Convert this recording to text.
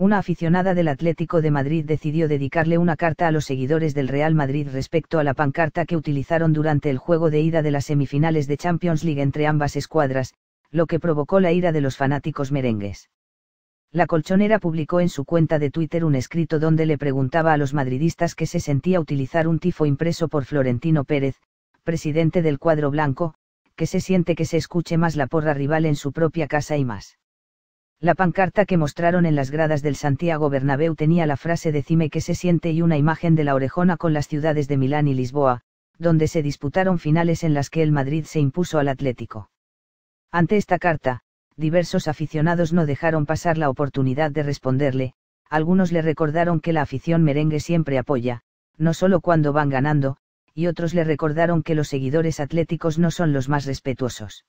una aficionada del Atlético de Madrid decidió dedicarle una carta a los seguidores del Real Madrid respecto a la pancarta que utilizaron durante el juego de ida de las semifinales de Champions League entre ambas escuadras, lo que provocó la ira de los fanáticos merengues. La colchonera publicó en su cuenta de Twitter un escrito donde le preguntaba a los madridistas que se sentía utilizar un tifo impreso por Florentino Pérez, presidente del cuadro blanco, que se siente que se escuche más la porra rival en su propia casa y más. La pancarta que mostraron en las gradas del Santiago Bernabéu tenía la frase Decime que se siente y una imagen de la orejona con las ciudades de Milán y Lisboa, donde se disputaron finales en las que el Madrid se impuso al Atlético. Ante esta carta, diversos aficionados no dejaron pasar la oportunidad de responderle, algunos le recordaron que la afición merengue siempre apoya, no solo cuando van ganando, y otros le recordaron que los seguidores atléticos no son los más respetuosos.